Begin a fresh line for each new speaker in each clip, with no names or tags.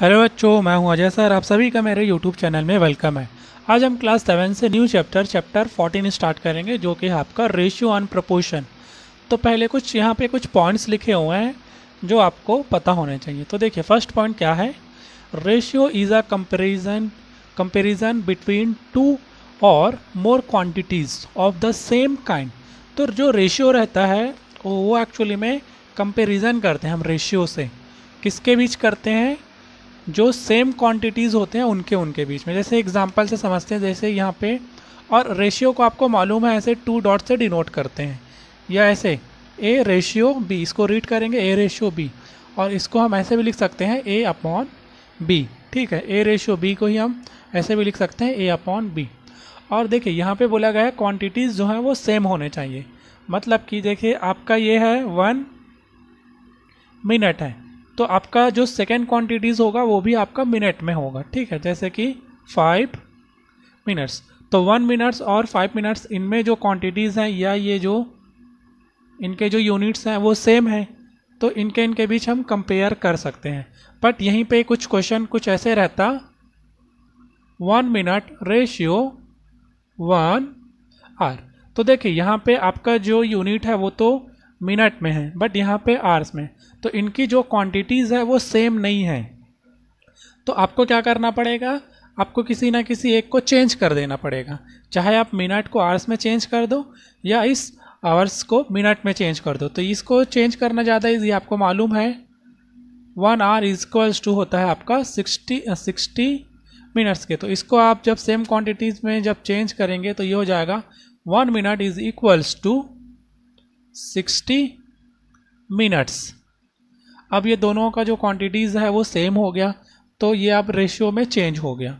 hello बच्चों मैं हूं अजय सर आप सभी का मेरे यूट्यूब चैनल में वेलकम है आज हम क्लास सेवन से new chapter chapter fourteen start करेंगे जो कि आपका रेशियो ऑन प्रपोशन तो पहले कुछ यहाँ पे कुछ पॉइंट्स लिखे हुए हैं जो आपको पता होने चाहिए तो देखिए फर्स्ट पॉइंट क्या है ratio is a comparison comparison between two और more quantities of the same kind तो जो रेशियो रहता है वो एक्चुअली में कंपेरिजन करते हैं हम रेशियो से किसके बीच करते हैं जो सेम क्वांटिटीज़ होते हैं उनके उनके बीच में जैसे एग्जाम्पल से समझते हैं जैसे यहाँ पे और रेशियो को आपको मालूम है ऐसे टू डॉट से डिनोट करते हैं या ऐसे ए रेशियो बी इसको रीड करेंगे ए रेशियो बी और इसको हम ऐसे भी लिख सकते हैं ए अपॉन बी ठीक है ए रेशियो बी को ही हम ऐसे भी लिख सकते हैं ए अपॉन बी और देखिए यहाँ पे बोला गया है क्वांटिटीज़ जो हैं वो सेम होने चाहिए मतलब कि देखिए आपका ये है वन मिनट है तो आपका जो सेकेंड क्वांटिटीज़ होगा वो भी आपका मिनट में होगा ठीक है जैसे कि फाइव मिनट्स तो वन मिनट्स और फाइव मिनट्स इनमें जो क्वांटिटीज़ हैं या ये जो इनके जो यूनिट्स हैं वो सेम हैं तो इनके इनके बीच हम कंपेयर कर सकते हैं बट यहीं पे कुछ क्वेश्चन कुछ ऐसे रहता one minute ratio one hour तो देखिए यहाँ पे आपका जो यूनिट है वो तो मिनट में है बट यहाँ पे आर्स में तो इनकी जो क्वांटिटीज़ है वो सेम नहीं है तो आपको क्या करना पड़ेगा आपको किसी ना किसी एक को चेंज कर देना पड़ेगा चाहे आप मिनट को आर्स में चेंज कर दो या इस आवर्स को मिनट में चेंज कर दो तो इसको चेंज करना ज़्यादा ईजी आपको मालूम है वन आर इजक्वल्स टू होता है आपका सिक्सटी सिक्सटी मिनट्स के तो इसको आप जब सेम क्वांटिटीज़ में जब चेंज करेंगे तो ये हो जाएगा one minute is equals to sixty minutes अब ये दोनों का जो क्वांटिटीज़ है वो सेम हो गया तो ये आप रेशियो में चेंज हो गया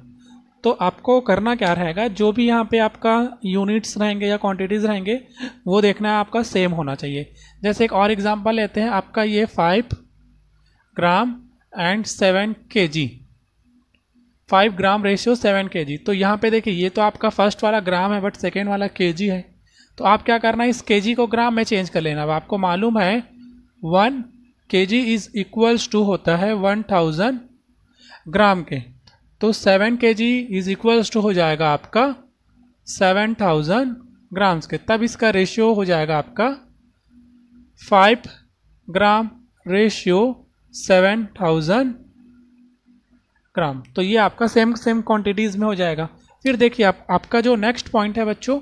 तो आपको करना क्या रहेगा जो भी यहाँ पे आपका यूनिट्स रहेंगे या क्वांटिटीज़ रहेंगे वो देखना है आपका सेम होना चाहिए जैसे एक और एग्जांपल लेते हैं आपका ये five gram and seven K G five gram ratio seven K G तो यहाँ पे देखिए ये तो आपका फर्स्ट वाला ग्राम है बट सेकेंड वाला के जी है तो आप क्या करना है इस के जी को ग्राम में चेंज कर लेना अब आपको मालूम है वन के जी इज़ इक्वल्स टू होता है वन थाउजेंड ग्राम के तो seven K ji is equals to हो जाएगा आपका सेवन थाउजेंड ग्राम्स के तब इसका रेशियो हो जाएगा आपका five gram ratio seven thousand gram तो ये आपका सेम सेम क्वांटिटीज़ में हो जाएगा फिर देखिए आप आपका जो नेक्स्ट पॉइंट है बच्चों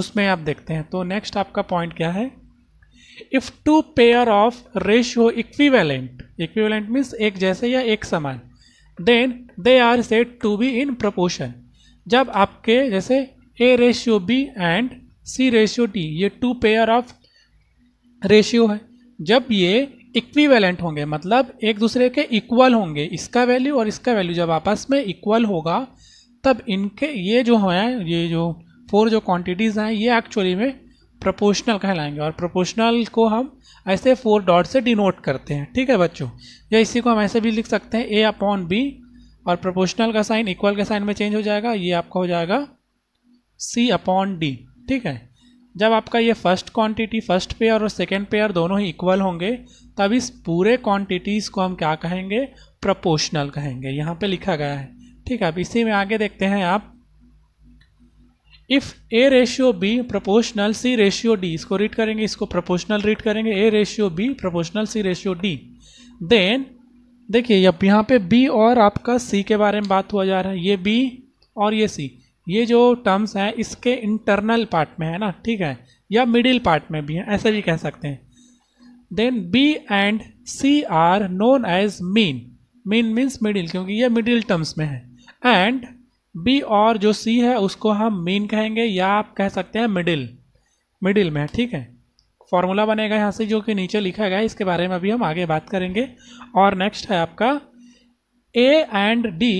उसमें आप देखते हैं तो नेक्स्ट आपका पॉइंट क्या है if two pair of ratio equivalent equivalent means एक जैसे या एक समान then they are set to be in proportion जब आपके जैसे A ratio B and C ratio D ये टू पेयर ऑफ रेशियो है जब ये इक्विवेलेंट होंगे मतलब एक दूसरे के इक्वल होंगे इसका वैल्यू और इसका वैल्यू जब आपस में इक्वल होगा तब इनके ये जो हैं ये जो फोर जो क्वांटिटीज़ हैं ये एक्चुअली में प्रोपोर्शनल कहलाएंगे और प्रोपोर्शनल को हम ऐसे फोर डॉट से डिनोट करते हैं ठीक है बच्चों या इसी को हम ऐसे भी लिख सकते हैं ए अपॉन बी और प्रोपोर्शनल का साइन इक्वल के साइन में चेंज हो जाएगा ये आपका हो जाएगा सी अपॉन डी ठीक है जब आपका ये फर्स्ट क्वांटिटी फर्स्ट पेयर और सेकेंड पेयर दोनों ही इक्वल होंगे तब इस पूरे क्वांटिटीज़ को हम क्या कहेंगे प्रपोशनल कहेंगे यहाँ पे लिखा गया है ठीक है अब इसी में आगे देखते हैं आप if A ratio B proportional C ratio D इसको रीड करेंगे इसको प्रोपोर्शनल रीड करेंगे A ratio B proportional C ratio D then देखिए अब यहाँ पे बी और आपका सी के बारे में बात हुआ जा रहा है ये बी और ये सी ये जो टर्म्स हैं इसके इंटरनल पार्ट में है ना ठीक है या मिडिल पार्ट में भी है ऐसे भी कह सकते हैं then B and C are known as mean mean means middle क्योंकि ये मिडिल टर्म्स में है एंड बी और जो सी है उसको हम मीन कहेंगे या आप कह सकते हैं मिडिल मिडिल में ठीक है फॉर्मूला बनेगा यहाँ से जो कि नीचे लिखा गया है इसके बारे में अभी हम आगे बात करेंगे और नेक्स्ट है आपका A and D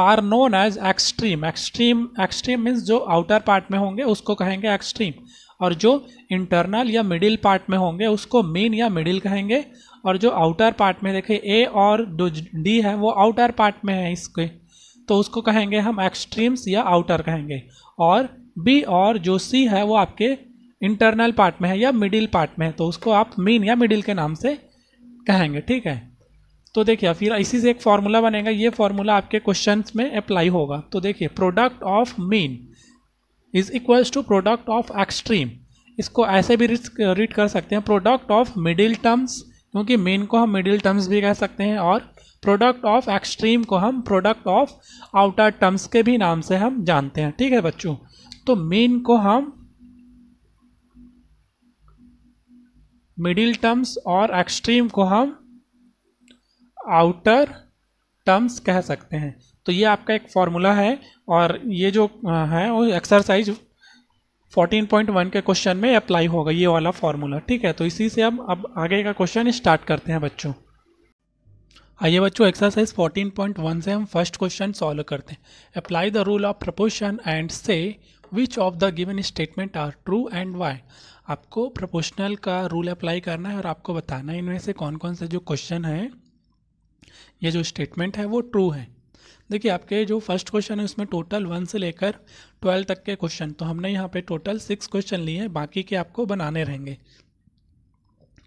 are known as extreme extreme extreme means जो आउटर पार्ट में होंगे उसको कहेंगे एक्सट्रीम और जो इंटरनल या मिडिल पार्ट में होंगे उसको मेन या मिडिल कहेंगे और जो आउटर पार्ट में देखें ए और जो डी है वो आउटर पार्ट में है इसके तो उसको कहेंगे हम एक्सट्रीम्स या आउटर कहेंगे और बी और जो सी है वो आपके इंटरनल पार्ट में है या मिडिल पार्ट में है तो उसको आप मीन या मिडिल के नाम से कहेंगे ठीक है तो देखिए फिर इसी से एक फार्मूला बनेगा ये फार्मूला आपके क्वेश्चन में अप्लाई होगा तो देखिए product of mean is equals to product of extreme इसको ऐसे भी रीड कर सकते हैं प्रोडक्ट ऑफ मिडिल टर्म्स क्योंकि मीन को हम मिडिल टर्म्स भी कह सकते हैं और प्रोडक्ट ऑफ एक्सट्रीम को हम प्रोडक्ट ऑफ आउटर टर्म्स के भी नाम से हम जानते हैं ठीक है बच्चों तो मीन को हम मिडिल टर्म्स और एक्सट्रीम को हम आउटर टर्म्स कह सकते हैं तो ये आपका एक फॉर्मूला है और ये जो है वो एक्सरसाइज 14.1 के क्वेश्चन में अप्लाई होगा ये वाला फॉर्मूला ठीक है तो इसी से हम अब आगे का क्वेश्चन स्टार्ट करते हैं बच्चों आइए बच्चों एक्सरसाइज 14.1 से हम फर्स्ट क्वेश्चन सॉल्व करते हैं apply the rule of proportion and say which of the given statement are true and why आपको प्रपोशनल का रूल अप्लाई करना है और आपको बताना है इनमें से कौन कौन से जो क्वेश्चन है ये जो स्टेटमेंट है वो ट्रू है देखिए आपके जो फर्स्ट क्वेश्चन है उसमें टोटल वन से लेकर ट्वेल्व तक के क्वेश्चन तो हमने यहाँ पे टोटल सिक्स क्वेश्चन लिए हैं बाकी के आपको बनाने रहेंगे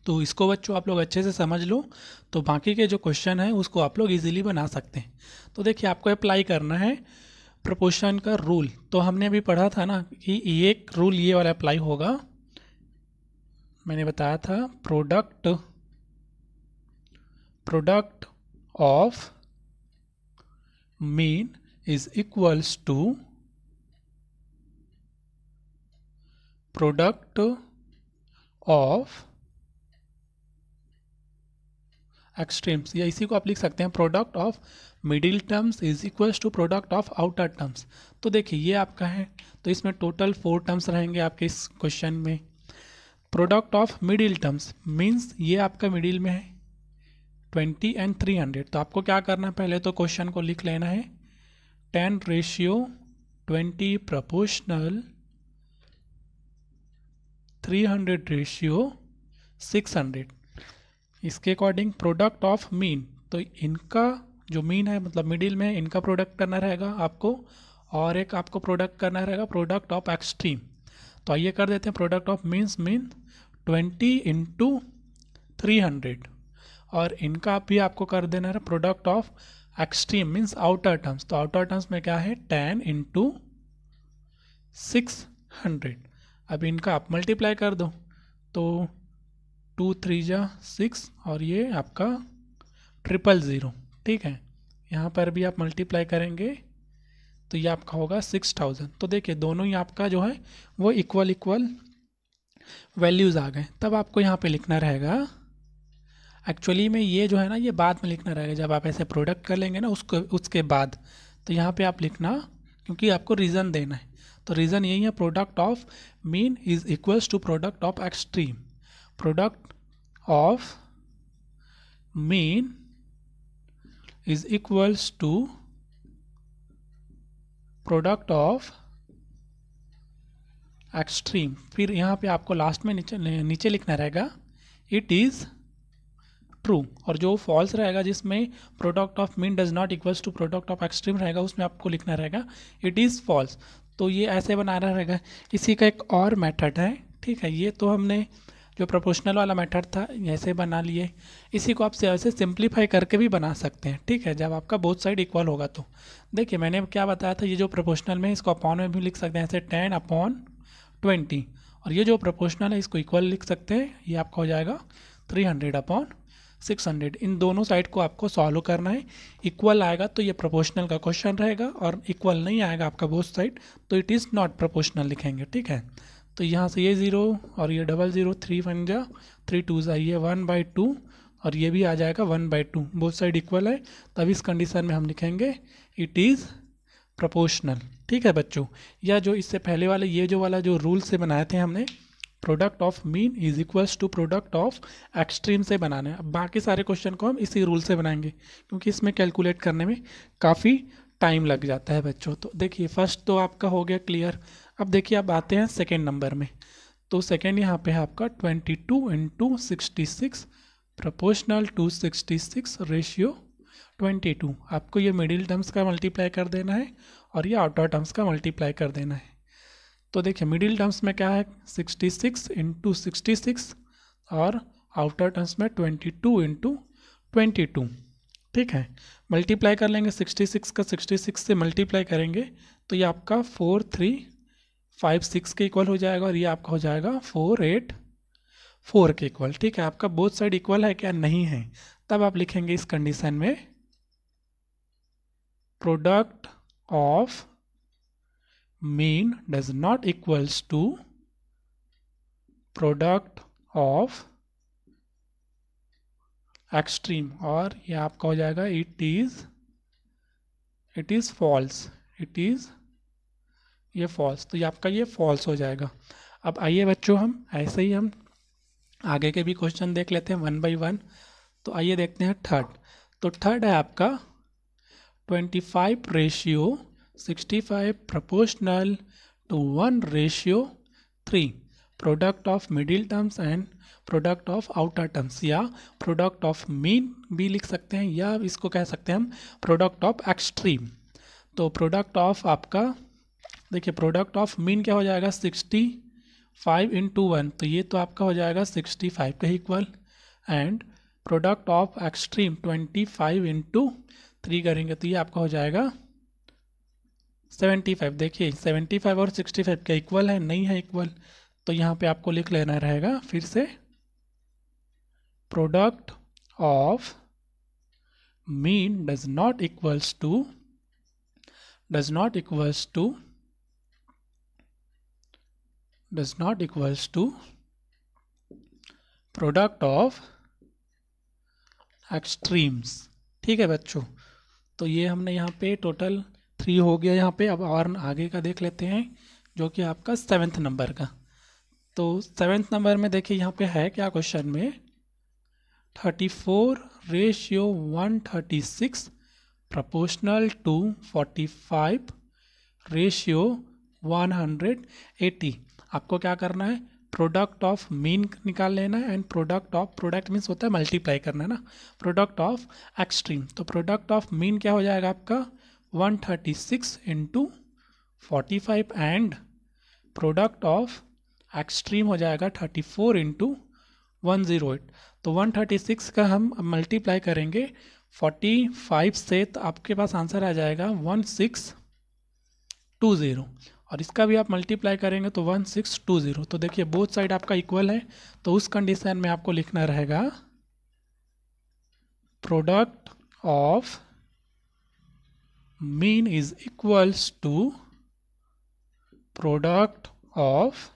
तो इसको बच्चों आप लोग अच्छे से समझ लो तो बाकी के जो क्वेश्चन हैं उसको आप लोग इजीली बना सकते हैं तो देखिए आपको अप्लाई करना है प्रपोशन का रूल तो हमने अभी पढ़ा था ना कि एक रूल ये वाला अप्लाई होगा मैंने बताया था product product of mean is equals to product of extremes या इसी को आप लिख सकते हैं product of middle terms is equal to product of outer terms तो देखिए ये आपका है तो इसमें टोटल फोर टर्म्स रहेंगे आपके इस क्वेश्चन में product of middle terms means ये आपका मिडिल में है ट्वेंटी एंड थ्री हंड्रेड तो आपको क्या करना है पहले तो क्वेश्चन को लिख लेना है ten ratio twenty proportional three hundred ratio six hundred इसके अकॉर्डिंग प्रोडक्ट ऑफ मीन तो इनका जो मीन है मतलब मिडिल में इनका प्रोडक्ट करना रहेगा आपको और एक आपको प्रोडक्ट करना रहेगा प्रोडक्ट ऑफ एक्सट्रीम तो आइए कर देते हैं product of means mean twenty into three hundred और इनका भी आपको कर देना है product of extreme means outer terms तो आउटर टर्म्स में क्या है टेन इंटू सिक्स हंड्रेड अब इनका आप मल्टीप्लाई कर दो तो टू थ्री जा सिक्स और ये आपका ट्रिपल ज़ीरो ठीक है यहाँ पर भी आप मल्टीप्लाई करेंगे तो ये आपका होगा सिक्स थाउजेंड तो देखिए दोनों ही आपका जो है वो इक्वल इक्वल वैल्यूज़ आ गए तब आपको यहाँ पे लिखना रहेगा एक्चुअली में ये जो है ना ये बाद में लिखना रहेगा जब आप ऐसे प्रोडक्ट कर लेंगे ना उसको उसके बाद तो यहाँ पे आप लिखना क्योंकि आपको रीज़न देना है तो रीज़न यही है product of mean is equals to product of extreme product of mean is equals to product of extreme फिर यहाँ पे आपको लास्ट में नीचे नीचे लिखना रहेगा इट इज़ ट्रू और जो फॉल्स रहेगा जिसमें product of mean does not equals to product of extreme रहेगा उसमें आपको लिखना रहेगा इट इज़ फॉल्स तो ये ऐसे बना रहेगा इसी का एक और मेथड है ठीक है ये तो हमने जो प्रोपोर्शनल वाला मेथड था ऐसे बना लिए इसी को आप ऐसे सिंप्लीफाई करके भी बना सकते हैं ठीक है जब आपका बोथ साइड इक्वल होगा तो देखिए मैंने क्या बताया था ये जो प्रोपोर्शनल में इसको अपॉन में भी लिख सकते हैं ऐसे टेन अपॉन ट्वेंटी और ये जो प्रोपोर्शनल है इसको इक्वल लिख सकते हैं ये आपका हो जाएगा three hundred upon six hundred इन दोनों साइड को आपको सॉल्व करना है इक्वल आएगा तो ये प्रोपोर्शनल का क्वेश्चन रहेगा और इक्वल नहीं आएगा आपका बोथ साइड तो इट इज़ नॉट प्रोपोर्शनल लिखेंगे ठीक है तो यहाँ से ये ज़ीरो और ये डबल ज़ीरो थ्री वन जा थ्री टू ज़ा ये वन बाई टू और ये भी आ जाएगा one by two both side equal है तब इस कंडीशन में हम लिखेंगे इट इज़ प्रपोशनल ठीक है बच्चों या जो इससे पहले वाले ये जो वाला जो रूल से बनाए थे हमने product of mean is equals to product of extreme से बनाना है अब बाकी सारे क्वेश्चन को हम इसी रूल से बनाएंगे क्योंकि इसमें कैलकुलेट करने में काफ़ी टाइम लग जाता है बच्चों तो देखिए फर्स्ट तो आपका हो गया क्लियर अब देखिए अब आते हैं सेकेंड नंबर में तो सेकेंड यहाँ पे है आपका twenty two into sixty six proportional to sixty six ratio twenty two आपको ये मिडिल टर्म्स का मल्टीप्लाई कर देना है और ये आउटर टर्म्स का मल्टीप्लाई कर देना है तो देखिए मिडिल टर्म्स में क्या है sixty six into sixty six और आउटर टर्म्स में twenty two into twenty two ठीक है मल्टीप्लाई कर लेंगे सिक्सटी सिक्स का सिक्सटी सिक्स से मल्टीप्लाई करेंगे तो ये आपका फोर थ्री फाइव सिक्स के इक्वल हो जाएगा और ये आपका हो जाएगा फोर एट फोर के इक्वल ठीक है आपका बोथ साइड इक्वल है क्या नहीं है तब आप लिखेंगे इस कंडीशन में product of mean does not equals to product of extreme और ये आपका हो जाएगा it is it is false it is ये फॉल्स तो ये आपका ये फॉल्स हो जाएगा अब आइए बच्चों हम ऐसे ही हम आगे के भी क्वेश्चन देख लेते हैं वन बाई वन तो आइए देखते हैं थर्ड तो थर्ड है आपका twenty five ratio sixty five proportional to one ratio three product of middle terms and product of outer terms या प्रोडक्ट ऑफ मीन भी लिख सकते हैं या इसको कह सकते हैं हम प्रोडक्ट ऑफ एक्सट्रीम तो प्रोडक्ट ऑफ आपका देखिए प्रोडक्ट ऑफ मीन क्या हो जाएगा sixty five in two one तो ये तो आपका हो जाएगा सिक्सटी फाइव का equal and product of extreme twenty five into three करेंगे तो ये आपका हो जाएगा सेवेंटी फाइव देखिए सेवेंटी फाइव और सिक्सटी फाइव का इक्वल है नहीं है इक्वल तो यहाँ पे आपको लिख लेना रहेगा फिर से product of mean does not equals to does not equals to does not equals to product of extremes ठीक है बच्चों तो ये हमने यहाँ पे टोटल थ्री हो गया यहाँ पे अब और आगे का देख लेते हैं जो कि आपका सेवेंथ नंबर का तो सेवेंथ नंबर में देखिए यहाँ पे है क्या क्वेश्चन में thirty four ratio one thirty six proportional to forty five ratio one hundred आपको क्या करना है प्रोडक्ट ऑफ मीन निकाल लेना है and product of product means होता है मल्टीप्लाई करना है ना प्रोडक्ट ऑफ एक्सट्रीम तो प्रोडक्ट ऑफ मीन क्या हो जाएगा आपका one thirty six into forty five and product of extreme हो जाएगा thirty four into one zero eight तो वन थर्टी सिक्स का हम मल्टीप्लाई करेंगे फोर्टी फाइव से तो आपके पास आंसर आ जाएगा वन सिक्स टू ज़ीरो और इसका भी आप मल्टीप्लाई करेंगे तो वन सिक्स टू ज़ीरो तो देखिए बोथ साइड आपका इक्वल है तो उस कंडीशन में आपको लिखना रहेगा product of mean is equals to product of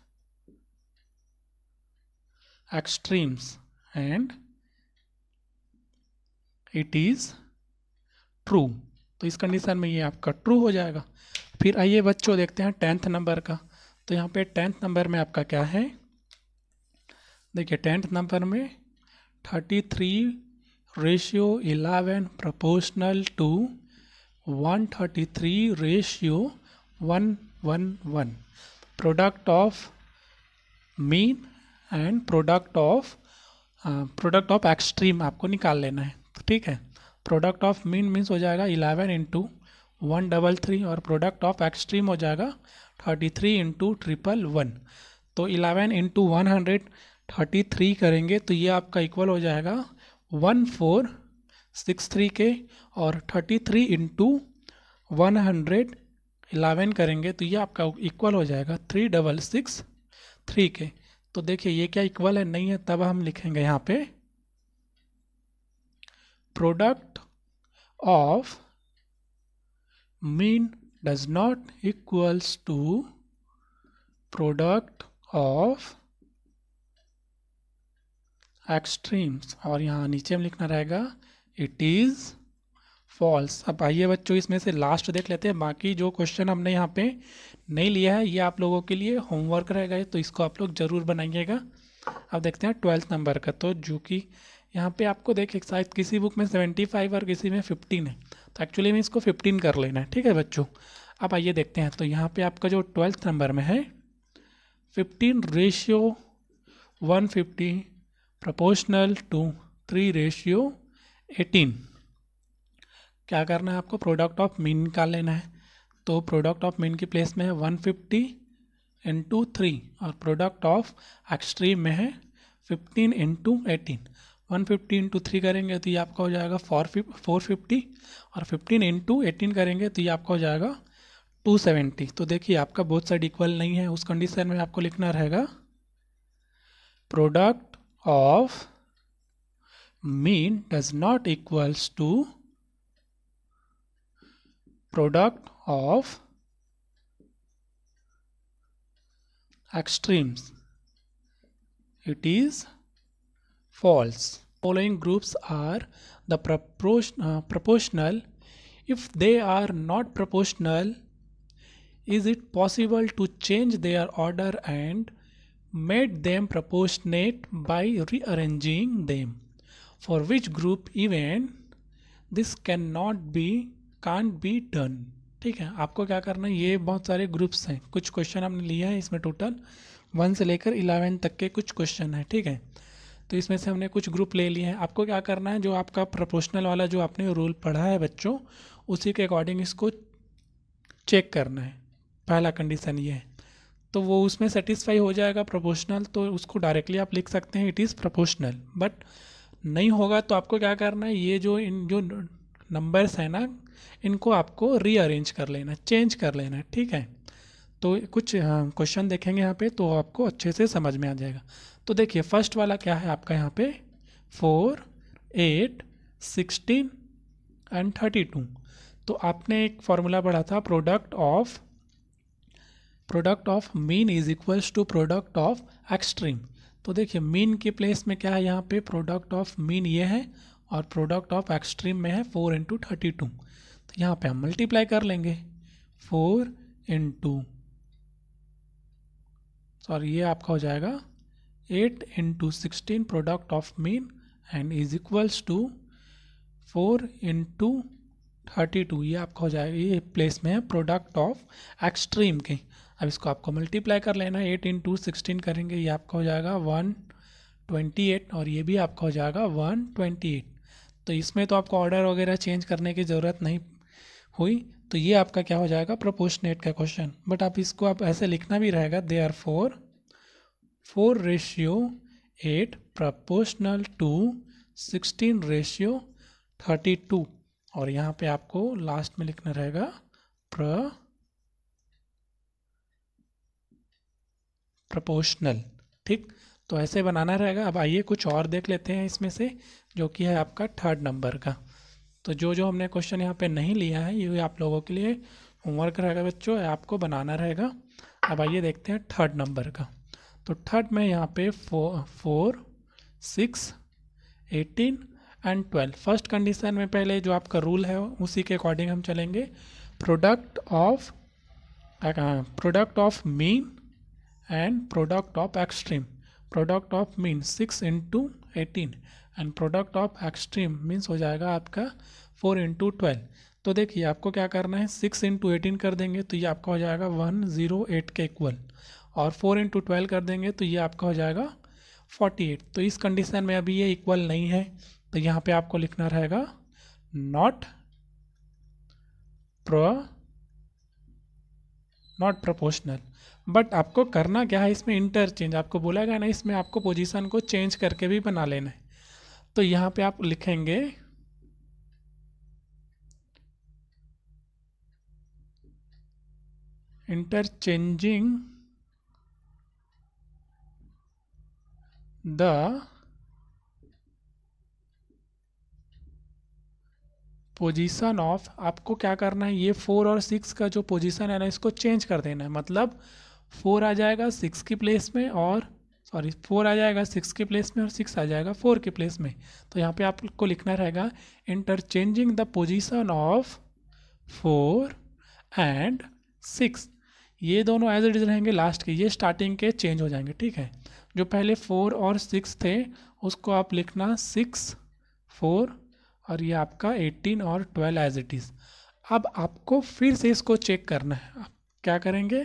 extremes and it is true तो इस कंडीशन में ये आपका ट्रू हो जाएगा फिर आइए बच्चों देखते हैं टेंथ नंबर का तो यहाँ पे टेंथ नंबर में आपका क्या है देखिए टेंथ नंबर में thirty three ratio eleven proportional to one thirty three ratio one one one product of mean and product of product of extreme आपको निकाल लेना है ठीक है प्रोडक्ट ऑफ मीन मीन्स हो जाएगा eleven into one double three और product of extreme हो जाएगा thirty three into triple one तो eleven into one hundred thirty three करेंगे तो ये आपका इक्वल हो जाएगा वन फोर सिक्स थ्री के और thirty three into one hundred eleven करेंगे तो ये आपका इक्वल हो जाएगा थ्री डबल सिक्स थ्री के तो देखिए ये क्या इक्वल है नहीं है तब हम लिखेंगे यहाँ पे product of mean does not equals to product of extremes और यहाँ नीचे में लिखना रहेगा इट इज़ फॉल्स अब आइए बच्चों इसमें से लास्ट देख लेते हैं बाकी जो क्वेश्चन हमने यहाँ पे नहीं लिया है ये आप लोगों के लिए होमवर्क रहेगा तो इसको आप लोग ज़रूर बनाइएगा अब देखते हैं ट्वेल्थ नंबर का तो जो कि यहाँ पे आपको देख शायद किसी बुक में सेवेंटी फाइव और किसी में फिफ्टीन है तो एक्चुअली में इसको फिफ्टीन कर लेना है ठीक है बच्चों आप आइए देखते हैं तो यहाँ पे आपका जो ट्वेल्थ नंबर में है fifteen ratio one fifty proportional to three ratio eighteen क्या करना है आपको प्रोडक्ट ऑफ मीन निकाल लेना है तो प्रोडक्ट ऑफ मीन की प्लेस में है वन फिफ्टी इंटू थ्री और प्रोडक्ट ऑफ एक्सट्रीम में है fifteen into eighteen one fifty into three करेंगे तो ये आपका हो जाएगा फोर फोर फिफ्टी और फिफ्टीन इंटू एटीन करेंगे तो ये आपका हो जाएगा टू सेवेंटी तो देखिए आपका बहुत साइड इक्वल नहीं है उस कंडीशन में आपको लिखना रहेगा product of mean does not equals to product of extremes it is false following groups are the proportion, uh, proportional if they are not proportional is it possible to change their order and made them proportionate by rearranging them for which group even this cannot be can't be done ठीक है आपको क्या करना है ये बहुत सारे groups हैं कुछ क्वेश्चन हमने लिया है इसमें टोटल वन से लेकर इलेवन तक के कुछ क्वेश्चन हैं ठीक है तो इसमें से हमने कुछ ग्रुप ले लिए हैं आपको क्या करना है जो आपका प्रोपोर्शनल वाला जो आपने रूल पढ़ा है बच्चों उसी के अकॉर्डिंग इसको चेक करना है पहला कंडीशन ये है तो वो उसमें सेटिस्फाई हो जाएगा प्रोपोर्शनल तो उसको डायरेक्टली आप लिख सकते हैं इट इज़ प्रोपोर्शनल बट नहीं होगा तो आपको क्या करना है ये जो इन जो नंबर्स हैं ना इनको आपको रीअरेंज कर लेना चेंज कर लेना ठीक है तो कुछ क्वेश्चन हाँ, देखेंगे यहाँ पे तो आपको अच्छे से समझ में आ जाएगा तो देखिए फर्स्ट वाला क्या है आपका यहाँ पे four eight sixteen and thirty two तो आपने एक फॉर्मूला पढ़ा था product of product of mean is equals to product of extreme तो देखिए मीन के प्लेस में क्या है यहाँ पे प्रोडक्ट ऑफ मीन ये है और प्रोडक्ट ऑफ एक्सट्रीम में है फोर इंटू थर्टी टू तो यहाँ पे हम मल्टीप्लाई कर लेंगे फोर इंटू सॉरी ये आपका हो जाएगा 8 into 16 product of mean and is equals to 4 into thirty two ये आपका हो जाएगा ये प्लेस में है प्रोडक्ट ऑफ एक्सट्रीम के अब इसको आपको मल्टीप्लाई कर लेना है एट इंटू सिक्सटीन करेंगे ये आपका हो जाएगा वन ट्वेंटी एट और ये भी आपका हो जाएगा वन ट्वेंटी एट तो इसमें तो आपको ऑर्डर वगैरह चेंज करने की ज़रूरत नहीं हुई तो ये आपका क्या हो जाएगा प्रोपोर्शनेट का क्वेश्चन बट आप इसको आप ऐसे लिखना भी रहेगा they are four four ratio eight proportional to sixteen ratio thirty two और यहाँ पे आपको लास्ट में लिखना रहेगा प्र प्रपोशनल ठीक तो ऐसे बनाना रहेगा अब आइए कुछ और देख लेते हैं इसमें से जो कि है आपका थर्ड नंबर का तो जो जो हमने क्वेश्चन यहाँ पे नहीं लिया है ये आप लोगों के लिए होमवर्क रहेगा बच्चों आपको बनाना रहेगा अब आइए देखते हैं थर्ड नंबर का तो थर्ड में यहाँ पे four six eighteen and twelve first condition में पहले जो आपका रूल है उसी के अकॉर्डिंग हम चलेंगे product of product of mean and product of extreme product of mean six into eighteen and product of extreme means हो जाएगा आपका फोर इंटू ट्वेल्व तो देखिए आपको क्या करना है सिक्स इंटू एटीन कर देंगे तो ये आपका हो जाएगा वन ज़ीरो एट के इक्वल और फोर इंटू ट्वेल्व कर देंगे तो ये आपका हो जाएगा फोर्टी एट तो इस कंडीशन में अभी ये इक्वल नहीं है तो यहाँ पे आपको लिखना रहेगा not pro not proportional but आपको करना क्या है इसमें इंटरचेंज आपको बोला गया ना इसमें आपको पोजीशन को चेंज करके भी बना लेना है तो यहाँ पे आप लिखेंगे इंटरचेंजिंग the पोजीशन ऑफ आपको क्या करना है ये फोर और सिक्स का जो पोजीशन है ना इसको चेंज कर देना है मतलब फोर आ जाएगा सिक्स की प्लेस में और सॉरी फोर आ जाएगा सिक्स की प्लेस में और सिक्स आ जाएगा फोर की प्लेस में तो यहाँ पे आपको लिखना रहेगा interchanging the position of four and six ये दोनों एज इट इज रहेंगे लास्ट के ये स्टार्टिंग के चेंज हो जाएंगे ठीक है जो पहले फोर और सिक्स थे उसको आप लिखना सिक्स फोर और ये आपका एटीन और ट्वेल्व एज इट इज़ अब आपको फिर से इसको चेक करना है आप क्या करेंगे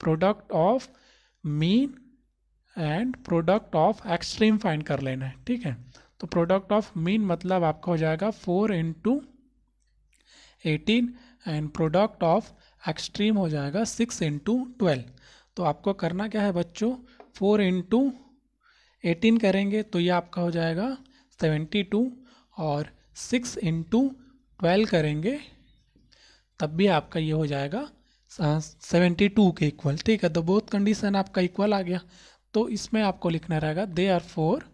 product of mean and product of extreme find कर लेना है ठीक है तो प्रोडक्ट ऑफ मीन मतलब आपका हो जाएगा four into eighteen and product of extreme हो जाएगा सिक्स इंटू ट्वेल्व तो आपको करना क्या है बच्चों फोर इंटू एटीन करेंगे तो ये आपका हो जाएगा सेवेंटी टू और सिक्स इंटू ट्वेल्व करेंगे तब भी आपका ये हो जाएगा हाँ, सेवेंटी टू के इक्वल ठीक है तो बोथ कंडीशन आपका इक्वल आ गया तो इसमें आपको लिखना रहेगा they are four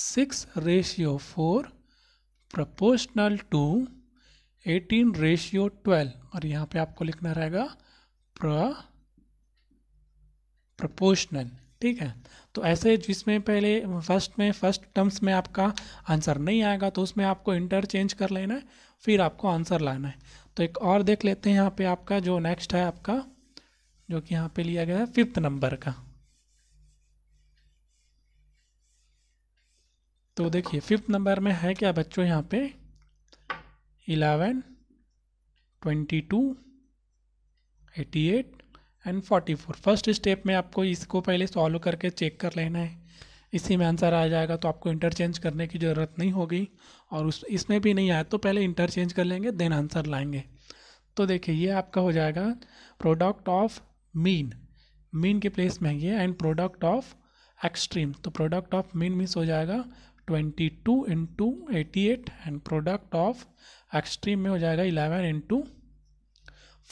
six ratio four proportional to eighteen ratio twelve और यहाँ पे आपको लिखना रहेगा प्र प्रपोशनल ठीक है तो ऐसे जिसमें पहले फर्स्ट में फर्स्ट टर्म्स में आपका आंसर नहीं आएगा तो उसमें आपको इंटरचेंज कर लेना है फिर आपको आंसर लाना है तो एक और देख लेते हैं यहाँ पे आपका जो नेक्स्ट है आपका जो कि यहाँ पे लिया गया है फिफ्थ नंबर का तो देखिए फिफ्थ नंबर में है क्या बच्चों यहाँ पे eleven twenty two eighty eight and forty four first step में आपको इसको पहले सॉल्व करके चेक कर लेना है इसी में आंसर आ जाएगा तो आपको इंटरचेंज करने की ज़रूरत नहीं होगी और उस इसमें भी नहीं आया तो पहले इंटरचेंज कर लेंगे देन आंसर लाएंगे तो देखिए ये आपका हो जाएगा प्रोडक्ट ऑफ मीन मीन के प्लेस में ये एंड प्रोडक्ट ऑफ एक्सट्रीम तो प्रोडक्ट ऑफ मीन मीस हो जाएगा twenty two into eighty eight and product of extreme में हो जाएगा इलेवन इंटू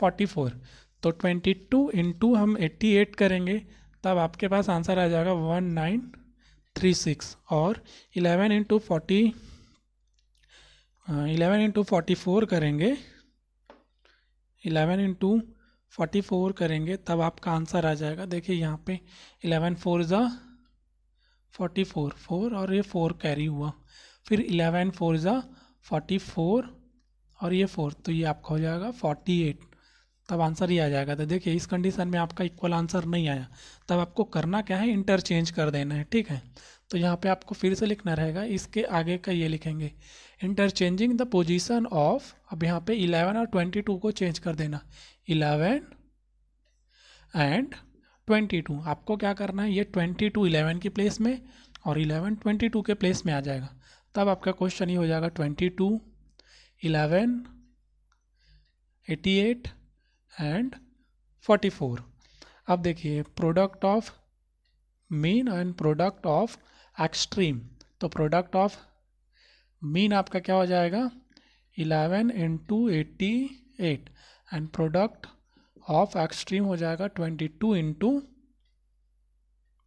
फोर्टी फोर तो 22 टू इंटू हम 88 करेंगे तब आपके पास आंसर आ जाएगा 1936 और 11 into forty eleven into forty four करेंगे इलेवन इंटू फोर्टी फोर करेंगे तब आपका आंसर आ जाएगा देखिए यहाँ पे इलेवन फोर ज़ा फोर्टी फोर फोर और ये फोर कैरी हुआ फिर इलेवन फोर ज़ा फोर्टी फोर और ये फोर तो ये आपका हो जाएगा फोर्टी एट तब आंसर ही आ जाएगा तो देखिए इस कंडीशन में आपका इक्वल आंसर नहीं आया तब आपको करना क्या है इंटरचेंज कर देना है ठीक है तो यहाँ पे आपको फिर से लिखना रहेगा इसके आगे का ये लिखेंगे इंटरचेंजिंग द पोजीशन ऑफ अब यहाँ पे इलेवन और ट्वेंटी टू को चेंज कर देना इलेवन एंड ट्वेंटी टू आपको क्या करना है ये ट्वेंटी टू इलेवन की प्लेस में और इलेवन ट्वेंटी टू के प्लेस में आ जाएगा तब आपका क्वेश्चन ही हो जाएगा twenty two eleven eighty eight and forty four अब देखिए product of mean and product of extreme तो प्रोडक्ट ऑफ मीन आपका क्या हो जाएगा eleven into eighty eight and product of extreme हो जाएगा twenty two into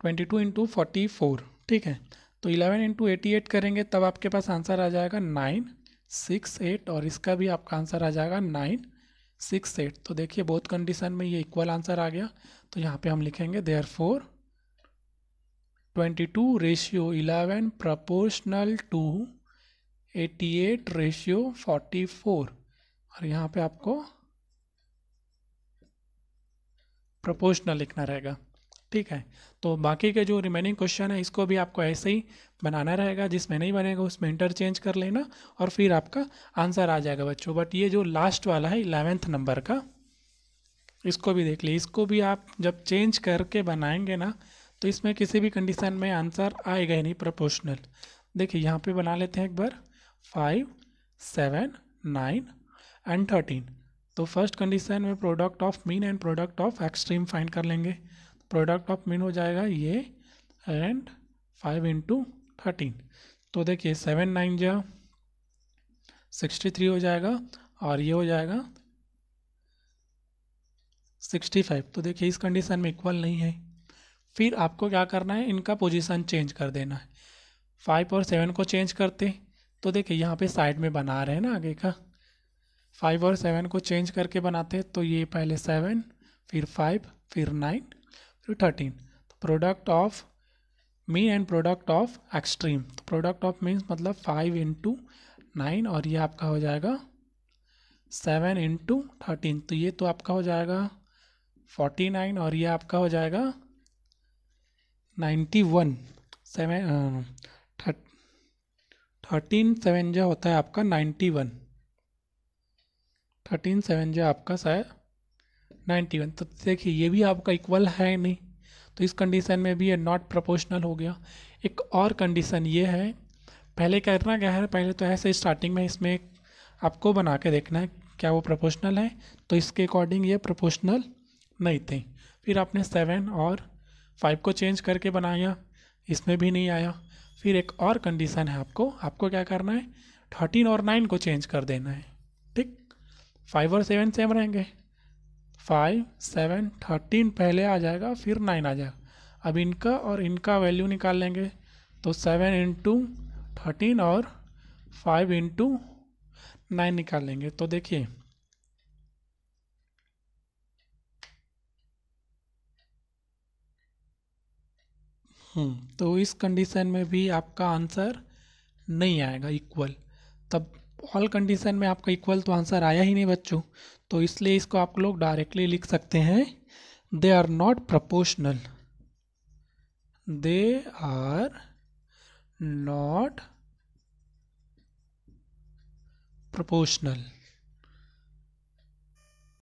twenty two into forty four ठीक है तो इलेवन इंटू एटी एट करेंगे तब आपके पास आंसर आ जाएगा नाइन सिक्स एट और इसका भी आपका आंसर आ जाएगा नाइन सिक्स एट तो देखिए बहुत कंडीशन में ये इक्वल आंसर आ गया तो यहाँ पे हम लिखेंगे they're four twenty two ratio eleven proportional to eighty eight ratio forty four और यहाँ पे आपको प्रपोर्शनल लिखना रहेगा ठीक है तो बाकी के जो रिमेनिंग क्वेश्चन है इसको भी आपको ऐसे ही बनाना रहेगा जिसमें नहीं बनेगा उसमें इंटरचेंज कर लेना और फिर आपका आंसर आ जाएगा बच्चों बट ये जो लास्ट वाला है इलेवेंथ नंबर का इसको भी देख लीजिए इसको भी आप जब चेंज करके बनाएंगे ना तो इसमें किसी भी कंडीशन में आंसर आएगा ही नहीं प्रोपोर्शनल देखिए यहाँ पे बना लेते हैं एक बार five seven nine and thirteen तो फर्स्ट कंडीशन में product of mean and product of extreme find कर लेंगे प्रोडक्ट ऑफ मीन हो जाएगा ये एंड फाइव इंटू थर्टीन तो देखिए सेवन नाइन जा सिक्सटी थ्री हो जाएगा और ये हो जाएगा सिक्सटी फाइव तो देखिए इस कंडीशन में इक्वल नहीं है फिर आपको क्या करना है इनका पोजीशन चेंज कर देना है फाइव और सेवन को चेंज करते तो देखिए यहाँ पे साइड में बना रहे हैं ना आगे का फाइव और सेवन को चेंज करके बनाते तो ये पहले सेवन फिर फाइव फिर nine to thirteen product of mean and product of extreme तो प्रोडक्ट ऑफ मीन्स मतलब फाइव इंटू नाइन और ये आपका हो जाएगा सेवन इंटू थर्टीन तो ये तो आपका हो जाएगा फोर्टी नाइन और ये आपका हो जाएगा ninety one seven thirteen seven जो होता है आपका नाइन्टी वन थर्टीन सेवन जो आपका शायद नाइन्टी वन तो देखिए ये भी आपका इक्वल है नहीं तो इस कंडीशन में भी ये नॉट प्रोपोर्शनल हो गया एक और कंडीशन ये है पहले करना क्या है पहले तो ऐसे स्टार्टिंग में इसमें आपको बना के देखना है क्या वो प्रोपोर्शनल है तो इसके अकॉर्डिंग ये प्रोपोर्शनल नहीं थे फिर आपने सेवन और फाइव को चेंज करके बनाया इसमें भी नहीं आया फिर एक और कंडीशन है आपको आपको क्या करना है थर्टीन और नाइन को चेंज कर देना है ठीक फाइव और सेवन सेम रहेंगे फाइव सेवन थर्टीन पहले आ जाएगा फिर नाइन आ जाएगा अब इनका और इनका वैल्यू निकाल लेंगे तो सेवन इंटू थर्टीन और फाइव इंटू नाइन निकाल लेंगे तो देखिए हम्म, तो इस कंडीशन में भी आपका आंसर नहीं आएगा इक्वल तब ऑल कंडीशन में आपका इक्वल तो आंसर आया ही नहीं बच्चों तो इसलिए इसको आप लोग डायरेक्टली लिख सकते हैं they are not proportional they are not proportional